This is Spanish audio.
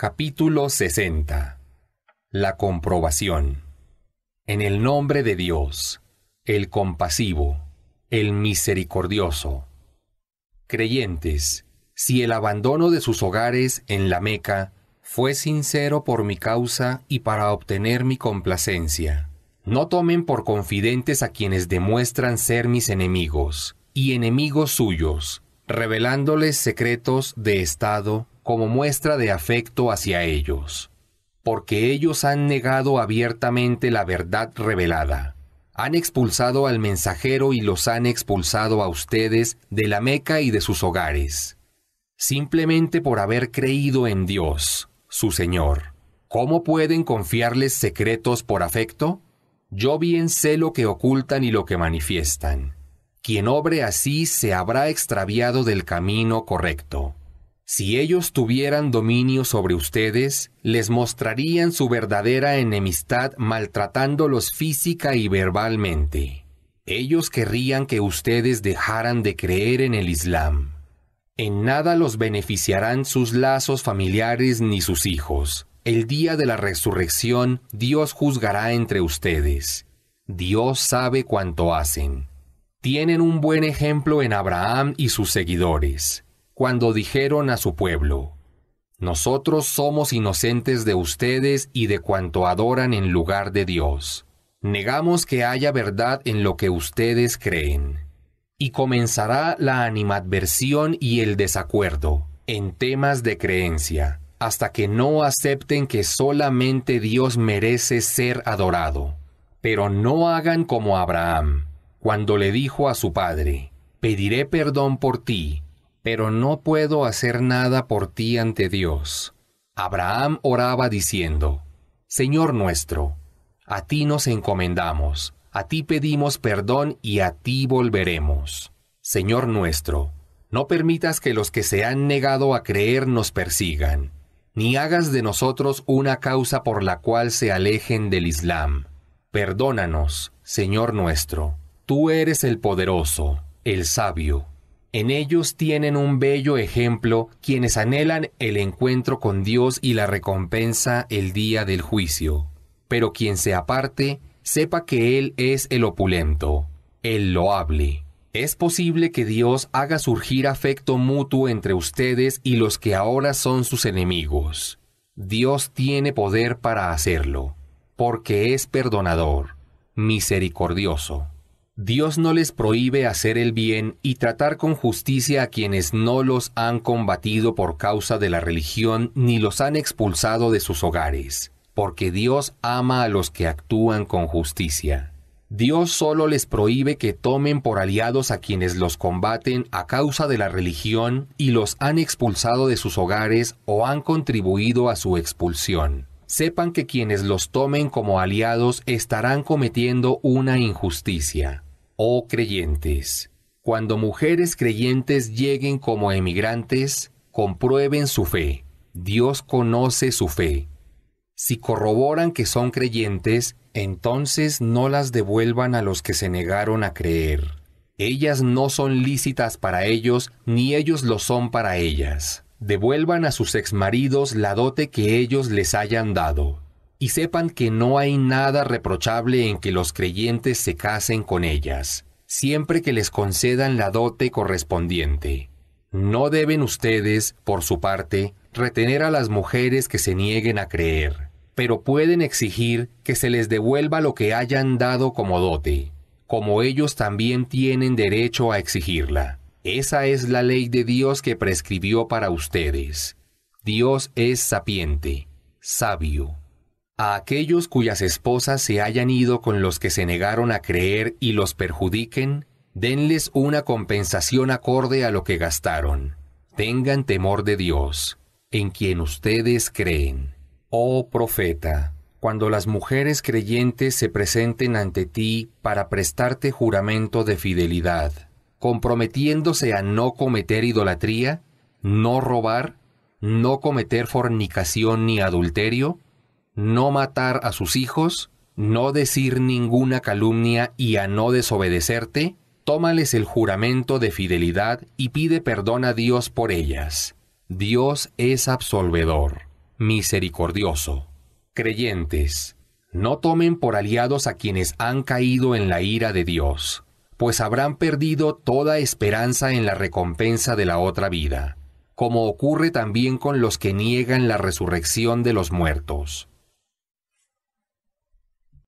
Capítulo 60 La comprobación En el nombre de Dios, el compasivo, el misericordioso. Creyentes, si el abandono de sus hogares en la Meca fue sincero por mi causa y para obtener mi complacencia, no tomen por confidentes a quienes demuestran ser mis enemigos y enemigos suyos, revelándoles secretos de Estado como muestra de afecto hacia ellos, porque ellos han negado abiertamente la verdad revelada. Han expulsado al mensajero y los han expulsado a ustedes de la Meca y de sus hogares, simplemente por haber creído en Dios, su Señor. ¿Cómo pueden confiarles secretos por afecto? Yo bien sé lo que ocultan y lo que manifiestan. Quien obre así se habrá extraviado del camino correcto. Si ellos tuvieran dominio sobre ustedes, les mostrarían su verdadera enemistad maltratándolos física y verbalmente. Ellos querrían que ustedes dejaran de creer en el Islam. En nada los beneficiarán sus lazos familiares ni sus hijos. El día de la resurrección Dios juzgará entre ustedes. Dios sabe cuánto hacen. Tienen un buen ejemplo en Abraham y sus seguidores cuando dijeron a su pueblo, Nosotros somos inocentes de ustedes y de cuanto adoran en lugar de Dios. Negamos que haya verdad en lo que ustedes creen. Y comenzará la animadversión y el desacuerdo en temas de creencia, hasta que no acepten que solamente Dios merece ser adorado. Pero no hagan como Abraham, cuando le dijo a su padre, Pediré perdón por ti, pero no puedo hacer nada por ti ante Dios. Abraham oraba diciendo, Señor nuestro, a ti nos encomendamos, a ti pedimos perdón y a ti volveremos. Señor nuestro, no permitas que los que se han negado a creer nos persigan, ni hagas de nosotros una causa por la cual se alejen del Islam. Perdónanos, Señor nuestro, tú eres el poderoso, el sabio. En ellos tienen un bello ejemplo quienes anhelan el encuentro con Dios y la recompensa el día del juicio. Pero quien se aparte, sepa que Él es el opulento, el loable. Es posible que Dios haga surgir afecto mutuo entre ustedes y los que ahora son sus enemigos. Dios tiene poder para hacerlo, porque es perdonador, misericordioso. Dios no les prohíbe hacer el bien y tratar con justicia a quienes no los han combatido por causa de la religión ni los han expulsado de sus hogares, porque Dios ama a los que actúan con justicia. Dios solo les prohíbe que tomen por aliados a quienes los combaten a causa de la religión y los han expulsado de sus hogares o han contribuido a su expulsión. Sepan que quienes los tomen como aliados estarán cometiendo una injusticia oh creyentes, cuando mujeres creyentes lleguen como emigrantes, comprueben su fe. Dios conoce su fe. Si corroboran que son creyentes, entonces no las devuelvan a los que se negaron a creer. Ellas no son lícitas para ellos, ni ellos lo son para ellas. Devuelvan a sus exmaridos la dote que ellos les hayan dado y sepan que no hay nada reprochable en que los creyentes se casen con ellas, siempre que les concedan la dote correspondiente. No deben ustedes, por su parte, retener a las mujeres que se nieguen a creer, pero pueden exigir que se les devuelva lo que hayan dado como dote, como ellos también tienen derecho a exigirla. Esa es la ley de Dios que prescribió para ustedes. Dios es sapiente, sabio a aquellos cuyas esposas se hayan ido con los que se negaron a creer y los perjudiquen, denles una compensación acorde a lo que gastaron. Tengan temor de Dios, en quien ustedes creen. Oh profeta, cuando las mujeres creyentes se presenten ante ti para prestarte juramento de fidelidad, comprometiéndose a no cometer idolatría, no robar, no cometer fornicación ni adulterio, no matar a sus hijos, no decir ninguna calumnia y a no desobedecerte, tómales el juramento de fidelidad y pide perdón a Dios por ellas. Dios es absolvedor, misericordioso. Creyentes, no tomen por aliados a quienes han caído en la ira de Dios, pues habrán perdido toda esperanza en la recompensa de la otra vida, como ocurre también con los que niegan la resurrección de los muertos.